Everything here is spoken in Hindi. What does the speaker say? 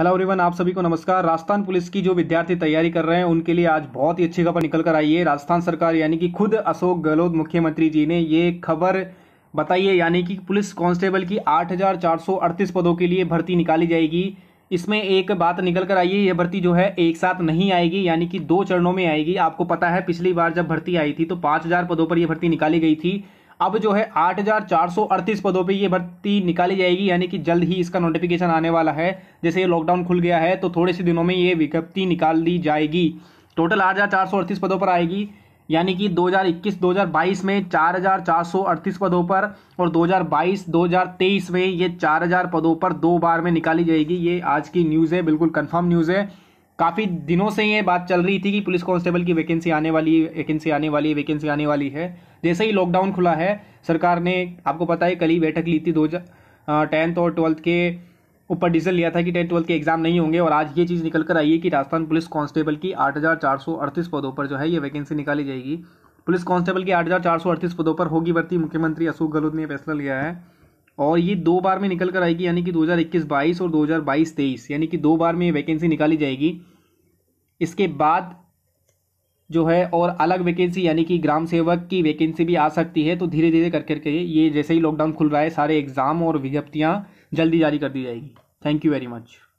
हेलो एवरीवन आप सभी को नमस्कार राजस्थान पुलिस की जो विद्यार्थी तैयारी कर रहे हैं उनके लिए आज बहुत ही अच्छी खबर निकल कर आई है राजस्थान सरकार यानी कि खुद अशोक गहलोत मुख्यमंत्री जी ने ये खबर बताई है यानी कि पुलिस कांस्टेबल की 8,438 पदों के लिए भर्ती निकाली जाएगी इसमें एक बात निकल कर आई है यह भर्ती जो है एक साथ नहीं आएगी यानी कि दो चरणों में आएगी आपको पता है पिछली बार जब भर्ती आई थी तो पाँच पदों पर यह भर्ती निकाली गई थी अब जो है आठ पदों पे ये भर्ती निकाली जाएगी यानी कि जल्द ही इसका नोटिफिकेशन आने वाला है जैसे ये लॉकडाउन खुल गया है तो थोड़े से दिनों में ये विज्ञप्ति निकाल दी जाएगी टोटल आठ पदों पर आएगी यानी कि 2021-2022 में 4,438 पदों पर और 2022-2023 में ये 4,000 पदों पर दो बार में निकाली जाएगी ये आज की न्यूज़ है बिल्कुल कंफर्म न्यूज़ है काफ़ी दिनों से ये बात चल रही थी कि पुलिस कांस्टेबल की वैकेंसी आने वाली वैकेंसी आने वाली वैकेंसी आने वाली है जैसे ही लॉकडाउन खुला है सरकार ने आपको पता है कल ही बैठक ली थी दो टेंथ और ट्वेल्थ के ऊपर डिसीजन लिया था कि टेंथ ट्वेल्थ के एग्जाम नहीं होंगे और आज ये चीज़ निकल कर आई है कि राजस्थान पुलिस कांस्टेबल की आठ पदों पर जो है ये वैकेंसी निकाली जाएगी पुलिस कांस्टेबल की आठ पदों पर होगी भर्ती मुख्यमंत्री अशोक गहलोत ने फैसला लिया है और ये दो बार में निकल कर आएगी यानी कि 2021-22 और 2022-23 यानी कि दो बार में वैकेंसी निकाली जाएगी इसके बाद जो है और अलग वैकेंसी यानी कि ग्राम सेवक की वैकेंसी भी आ सकती है तो धीरे धीरे कर करके ये जैसे ही लॉकडाउन खुल रहा है सारे एग्ज़ाम और विज्ञप्तियाँ जल्दी जारी कर दी जाएगी थैंक यू वेरी मच